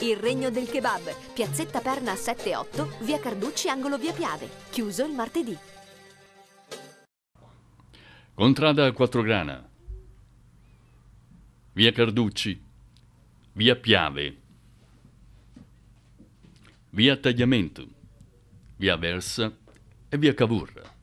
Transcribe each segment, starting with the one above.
Il Regno del Kebab, piazzetta Perna 7-8, via Carducci, angolo via Piave. Chiuso il martedì. Contrada Quattrograna, via Carducci, via Piave, via Tagliamento, via Versa e via Cavurra.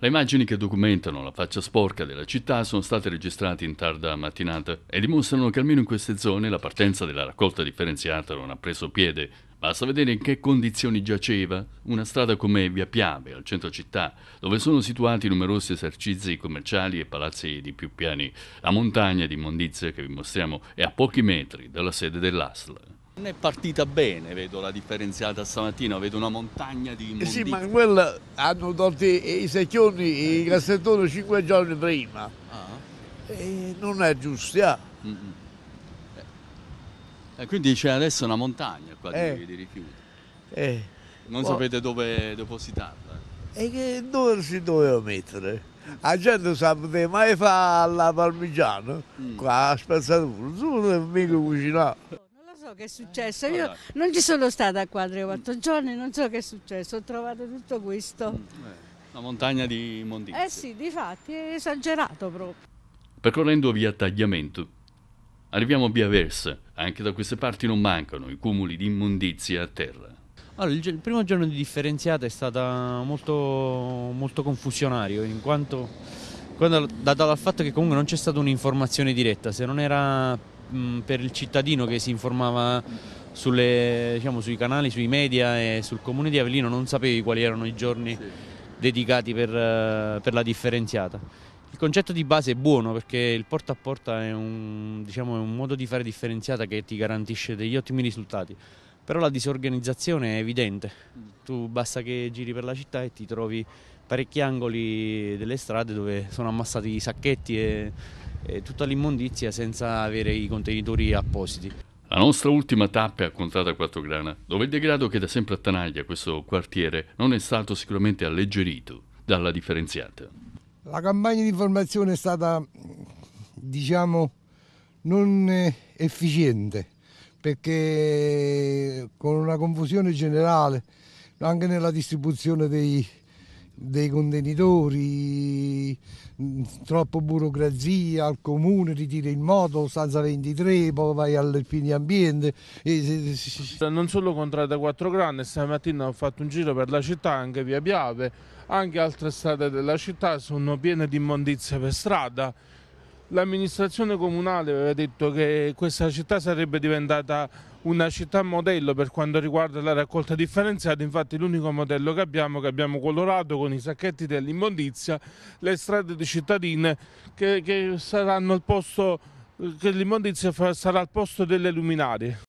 Le immagini che documentano la faccia sporca della città sono state registrate in tarda mattinata e dimostrano che almeno in queste zone la partenza della raccolta differenziata non ha preso piede. Basta vedere in che condizioni giaceva una strada come Via Piave, al centro città, dove sono situati numerosi esercizi commerciali e palazzi di più piani. La montagna di immondizie che vi mostriamo è a pochi metri dalla sede dell'ASL. Non è partita bene, vedo la differenziata stamattina, vedo una montagna di immondizie. Eh sì, ma quella hanno tolto i secchioni, eh. i cinque giorni prima. Ah. non è giusta. Mm -mm. Eh. quindi c'è adesso una montagna qua eh. di, di, rifiuti. Eh. Non oh. sapete dove depositarla. E che, dove si doveva mettere? La gente sa poteva mai fare la parmigiana, mm. qua a spezzatura, non mica cucinare so che è eh, successo, io non ci sono stata a quadri quattro giorni, non so che è successo, ho trovato tutto questo. Mm, eh, la montagna di Mondizio. Eh sì, di fatti, è esagerato proprio. Percorrendo via Tagliamento, arriviamo a via Versa. Anche da queste parti non mancano i cumuli di immondizia a terra. Allora, il, il, primo giorno di differenziata è stato molto, molto confusionario, in quanto, quanto dato dal fatto che comunque non c'è stata un'informazione diretta, se non era per il cittadino che si informava sulle, diciamo, sui canali, sui media e sul comune di Avellino non sapevi quali erano i giorni sì. dedicati per, eh, per, la differenziata. Il concetto di base è buono perché il porta a porta è un, diciamo, è un modo di fare differenziata che ti garantisce degli ottimi risultati però la disorganizzazione è evidente, tu basta che giri per la città e ti trovi parecchi angoli delle strade dove sono ammassati i sacchetti e tutta l'immondizia senza avere i contenitori appositi. La nostra ultima tappa è a Contrada Quattrograna, dove il degrado che da sempre attanaglia questo quartiere non è stato sicuramente alleggerito dalla differenziata. La campagna di informazione è stata, diciamo, non eh, efficiente, perché con una confusione generale, anche nella distribuzione dei, dei contenitori, Mm, troppa burocrazia al comune, ritira il moto, stanza 23, poi vai al fine ambiente. E... Non solo contrada 4 grandi stamattina ho fatto un giro per la città, anche via Piave, anche altre strade della città sono piene di immondizie per strada. L'amministrazione comunale aveva detto che questa città sarebbe diventata una città modello per quanto riguarda la raccolta differenziata, infatti l'unico modello che abbiamo, è che abbiamo colorato con i sacchetti dell'immondizia, le strade di cittadine che, che saranno il posto che l'immondizia sarà al posto delle luminarie.